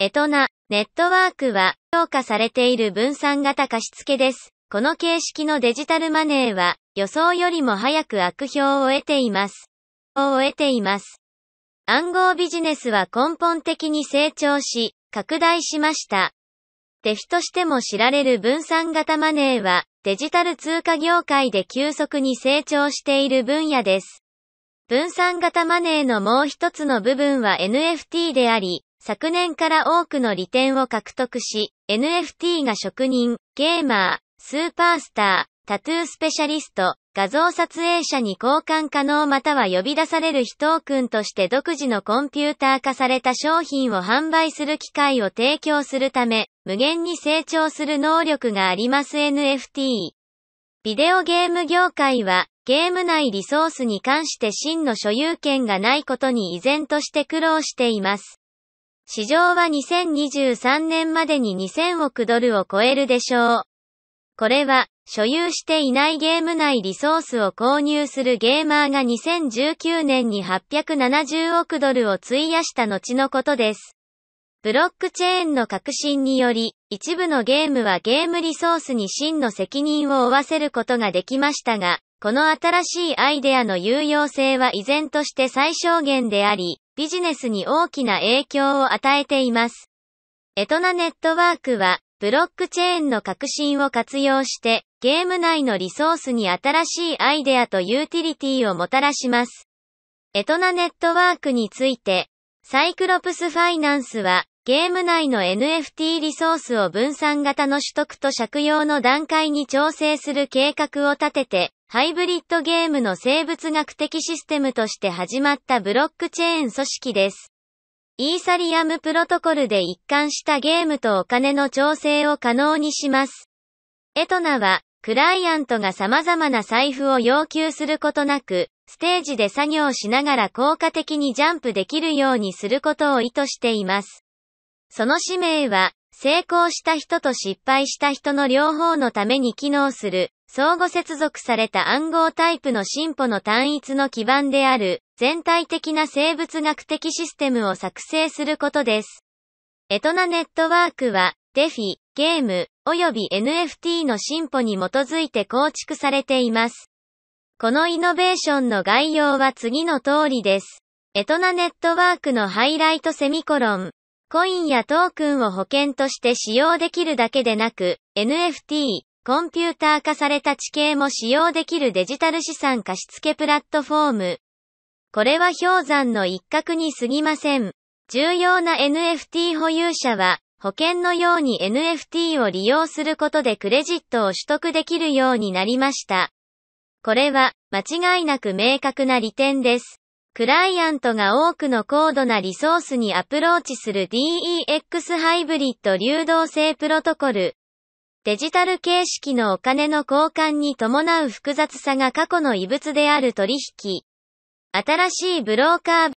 エトナ、ネットワークは評価されている分散型貸付です。この形式のデジタルマネーは予想よりも早く悪評を得ています。を得ています。暗号ビジネスは根本的に成長し、拡大しました。デフとしても知られる分散型マネーはデジタル通貨業界で急速に成長している分野です。分散型マネーのもう一つの部分は NFT であり、昨年から多くの利点を獲得し、NFT が職人、ゲーマー、スーパースター、タトゥースペシャリスト、画像撮影者に交換可能または呼び出される人を君として独自のコンピューター化された商品を販売する機会を提供するため、無限に成長する能力があります NFT。ビデオゲーム業界は、ゲーム内リソースに関して真の所有権がないことに依然として苦労しています。市場は2023年までに2000億ドルを超えるでしょう。これは、所有していないゲーム内リソースを購入するゲーマーが2019年に870億ドルを費やした後のことです。ブロックチェーンの革新により、一部のゲームはゲームリソースに真の責任を負わせることができましたが、この新しいアイデアの有用性は依然として最小限であり、ビジネスに大きな影響を与えています。エトナネットワークは、ブロックチェーンの革新を活用して、ゲーム内のリソースに新しいアイデアとユーティリティをもたらします。エトナネットワークについて、サイクロプスファイナンスは、ゲーム内の NFT リソースを分散型の取得と借用の段階に調整する計画を立てて、ハイブリッドゲームの生物学的システムとして始まったブロックチェーン組織です。イーサリアムプロトコルで一貫したゲームとお金の調整を可能にします。エトナは、クライアントが様々な財布を要求することなく、ステージで作業しながら効果的にジャンプできるようにすることを意図しています。その使命は、成功した人と失敗した人の両方のために機能する、相互接続された暗号タイプの進歩の単一の基盤である全体的な生物学的システムを作成することです。エトナネットワークは、デフィ、ゲーム、および NFT の進歩に基づいて構築されています。このイノベーションの概要は次の通りです。エトナネットワークのハイライトセミコロン。コインやトークンを保険として使用できるだけでなく、NFT、コンピューター化された地形も使用できるデジタル資産貸付プラットフォーム。これは氷山の一角に過ぎません。重要な NFT 保有者は、保険のように NFT を利用することでクレジットを取得できるようになりました。これは、間違いなく明確な利点です。クライアントが多くの高度なリソースにアプローチする DEX ハイブリッド流動性プロトコル。デジタル形式のお金の交換に伴う複雑さが過去の異物である取引。新しいブローカー